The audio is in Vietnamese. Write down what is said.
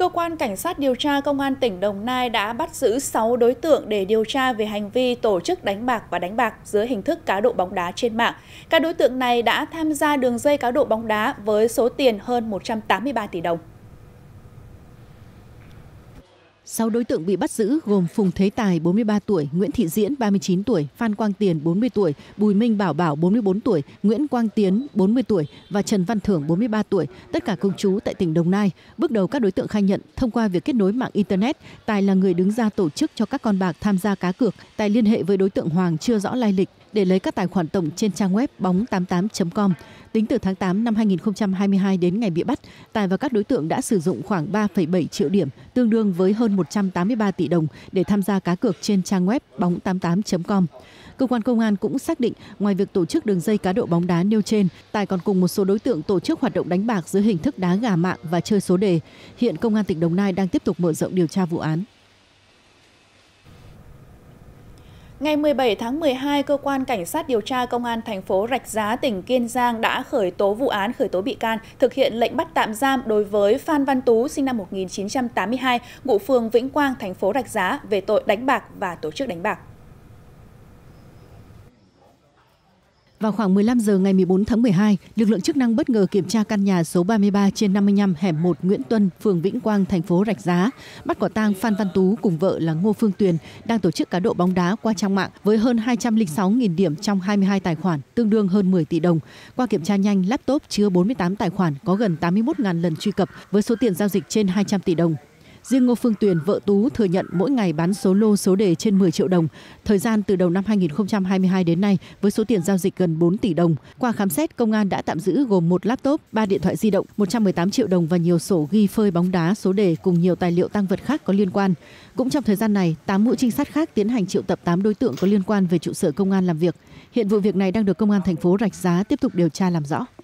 Cơ quan Cảnh sát điều tra Công an tỉnh Đồng Nai đã bắt giữ 6 đối tượng để điều tra về hành vi tổ chức đánh bạc và đánh bạc dưới hình thức cá độ bóng đá trên mạng. Các đối tượng này đã tham gia đường dây cá độ bóng đá với số tiền hơn 183 tỷ đồng sáu đối tượng bị bắt giữ gồm Phùng Thế Tài 43 tuổi, Nguyễn Thị Diễn 39 tuổi, Phan Quang Tiền 40 tuổi, Bùi Minh Bảo Bảo 44 tuổi, Nguyễn Quang Tiến 40 tuổi và Trần Văn Thưởng 43 tuổi, tất cả công chú tại tỉnh Đồng Nai. Bước đầu các đối tượng khai nhận thông qua việc kết nối mạng internet, Tài là người đứng ra tổ chức cho các con bạc tham gia cá cược. Tài liên hệ với đối tượng Hoàng chưa rõ lai lịch để lấy các tài khoản tổng trên trang web bóng88.com. Tính từ tháng 8 năm 2022 đến ngày bị bắt, Tài và các đối tượng đã sử dụng khoảng 3,7 triệu điểm, tương đương với hơn một trăm tám mươi ba tỷ đồng để tham gia cá cược trên trang web bóng 88 com Cơ quan công an cũng xác định, ngoài việc tổ chức đường dây cá độ bóng đá nêu trên, Tài còn cùng một số đối tượng tổ chức hoạt động đánh bạc dưới hình thức đá gà mạng và chơi số đề. Hiện Công an tỉnh Đồng Nai đang tiếp tục mở rộng điều tra vụ án. Ngày 17 tháng 12, cơ quan cảnh sát điều tra công an thành phố Rạch Giá tỉnh Kiên Giang đã khởi tố vụ án khởi tố bị can, thực hiện lệnh bắt tạm giam đối với Phan Văn Tú sinh năm 1982, ngụ phường Vĩnh Quang, thành phố Rạch Giá về tội đánh bạc và tổ chức đánh bạc. Vào khoảng 15 giờ ngày 14 tháng 12, lực lượng chức năng bất ngờ kiểm tra căn nhà số 33 trên 55 hẻm 1 Nguyễn Tuân, phường Vĩnh Quang, thành phố Rạch Giá, bắt quả tang Phan Văn Tú cùng vợ là Ngô Phương Tuyền đang tổ chức cá độ bóng đá qua trang mạng với hơn 206.000 điểm trong 22 tài khoản, tương đương hơn 10 tỷ đồng. Qua kiểm tra nhanh, laptop chứa 48 tài khoản có gần 81.000 lần truy cập với số tiền giao dịch trên 200 tỷ đồng riêng ngô phương tuyền vợ tú thừa nhận mỗi ngày bán số lô số đề trên 10 triệu đồng thời gian từ đầu năm 2022 đến nay với số tiền giao dịch gần 4 tỷ đồng qua khám xét công an đã tạm giữ gồm một laptop ba điện thoại di động 118 triệu đồng và nhiều sổ ghi phơi bóng đá số đề cùng nhiều tài liệu tăng vật khác có liên quan cũng trong thời gian này 8 mũi trinh sát khác tiến hành triệu tập 8 đối tượng có liên quan về trụ sở công an làm việc hiện vụ việc này đang được công an thành phố rạch giá tiếp tục điều tra làm rõ